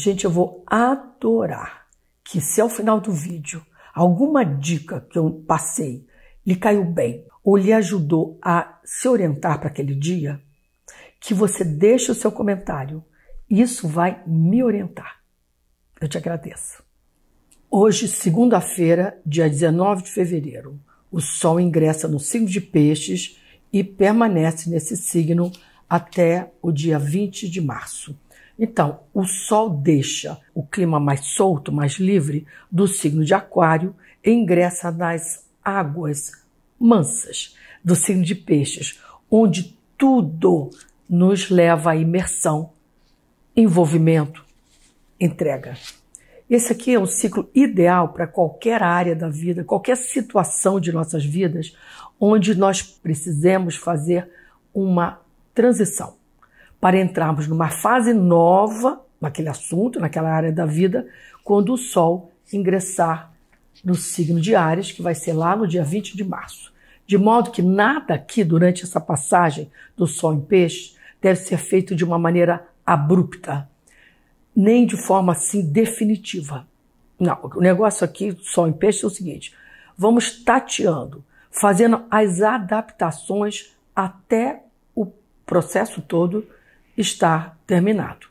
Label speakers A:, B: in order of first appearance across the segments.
A: Gente, eu vou adorar que se ao final do vídeo alguma dica que eu passei lhe caiu bem ou lhe ajudou a se orientar para aquele dia, que você deixe o seu comentário. Isso vai me orientar. Eu te agradeço. Hoje, segunda-feira, dia 19 de fevereiro, o Sol ingressa no signo de Peixes e permanece nesse signo até o dia 20 de março. Então, o Sol deixa o clima mais solto, mais livre do signo de Aquário e ingressa nas águas mansas do signo de Peixes, onde tudo nos leva à imersão, envolvimento, entrega. Esse aqui é um ciclo ideal para qualquer área da vida, qualquer situação de nossas vidas, onde nós precisamos fazer uma transição para entrarmos numa fase nova naquele assunto, naquela área da vida, quando o Sol ingressar no signo de Ares, que vai ser lá no dia 20 de março. De modo que nada aqui durante essa passagem do Sol em Peixe deve ser feito de uma maneira abrupta, nem de forma assim definitiva. Não, o negócio aqui, Sol em Peixe, é o seguinte: vamos tateando, fazendo as adaptações até o processo todo está terminado.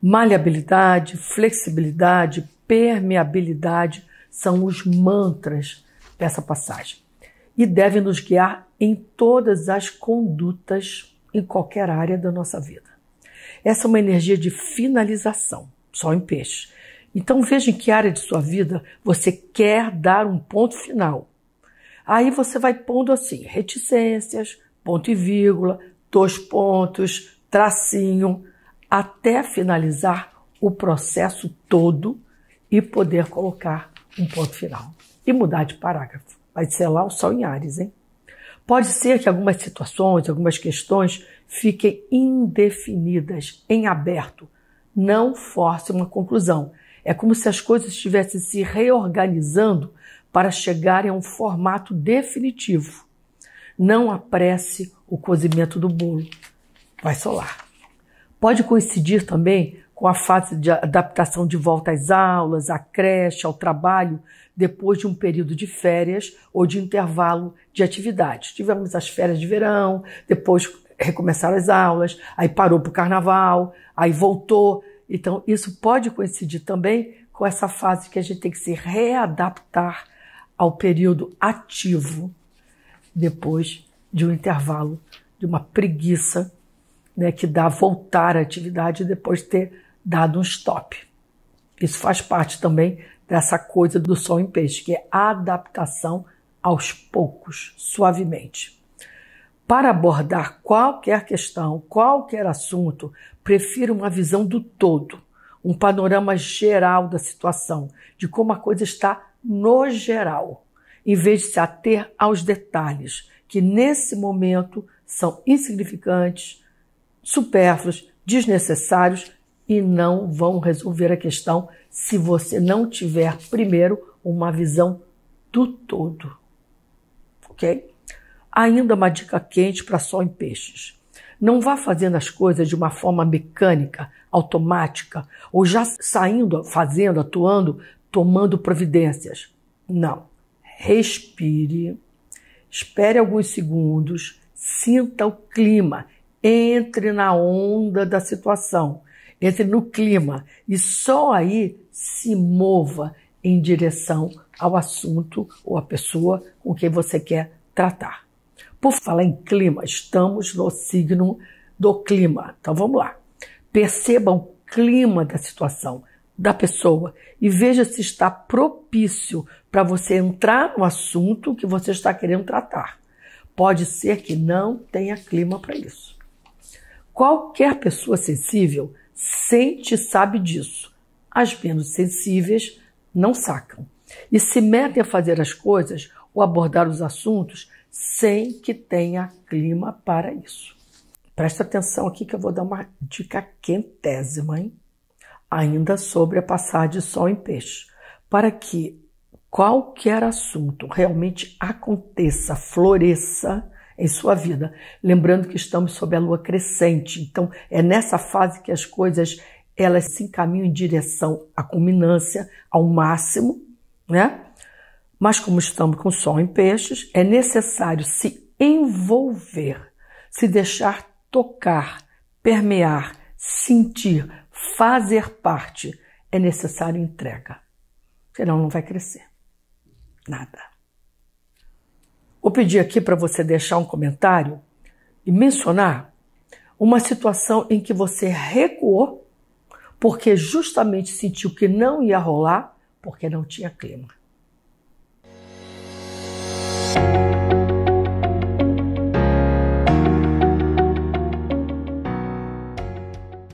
A: Maleabilidade, flexibilidade, permeabilidade são os mantras dessa passagem e devem nos guiar em todas as condutas em qualquer área da nossa vida. Essa é uma energia de finalização, só em peixe. Então veja em que área de sua vida você quer dar um ponto final. Aí você vai pondo assim: reticências, ponto e vírgula, dois pontos, tracinho, até finalizar o processo todo e poder colocar um ponto final e mudar de parágrafo. Vai ser lá o sol em Ares, hein? Pode ser que algumas situações, algumas questões fiquem indefinidas, em aberto. Não force uma conclusão. É como se as coisas estivessem se reorganizando para chegarem a um formato definitivo. Não apresse o cozimento do bolo vai solar. Pode coincidir também com a fase de adaptação de volta às aulas, à creche, ao trabalho, depois de um período de férias ou de intervalo de atividades. Tivemos as férias de verão, depois recomeçaram as aulas, aí parou para o carnaval, aí voltou. Então, isso pode coincidir também com essa fase que a gente tem que se readaptar ao período ativo depois de um intervalo de uma preguiça né, que dá voltar à atividade depois de ter dado um stop. Isso faz parte também dessa coisa do sol em peixe, que é a adaptação aos poucos, suavemente. Para abordar qualquer questão, qualquer assunto, prefiro uma visão do todo, um panorama geral da situação, de como a coisa está no geral, em vez de se ater aos detalhes, que nesse momento são insignificantes, supérfluos, desnecessários e não vão resolver a questão se você não tiver primeiro uma visão do todo. Ok? Ainda uma dica quente para só em peixes. Não vá fazendo as coisas de uma forma mecânica, automática, ou já saindo, fazendo, atuando, tomando providências. Não. Respire, espere alguns segundos, sinta o clima entre na onda da situação, entre no clima e só aí se mova em direção ao assunto ou à pessoa com quem você quer tratar. Por falar em clima, estamos no signo do clima. Então vamos lá. Perceba o clima da situação, da pessoa e veja se está propício para você entrar no assunto que você está querendo tratar. Pode ser que não tenha clima para isso. Qualquer pessoa sensível sente e sabe disso. As menos sensíveis não sacam e se metem a fazer as coisas ou abordar os assuntos sem que tenha clima para isso. Presta atenção aqui que eu vou dar uma dica quentésima, hein? Ainda sobre a passagem de sol em peixe, para que qualquer assunto realmente aconteça, floresça, em sua vida. Lembrando que estamos sob a lua crescente, então é nessa fase que as coisas elas se encaminham em direção à culminância, ao máximo, né? Mas como estamos com sol em peixes, é necessário se envolver, se deixar tocar, permear, sentir, fazer parte. É necessário entrega. Senão não vai crescer. Nada. Vou pedir aqui para você deixar um comentário e mencionar uma situação em que você recuou porque justamente sentiu que não ia rolar porque não tinha clima.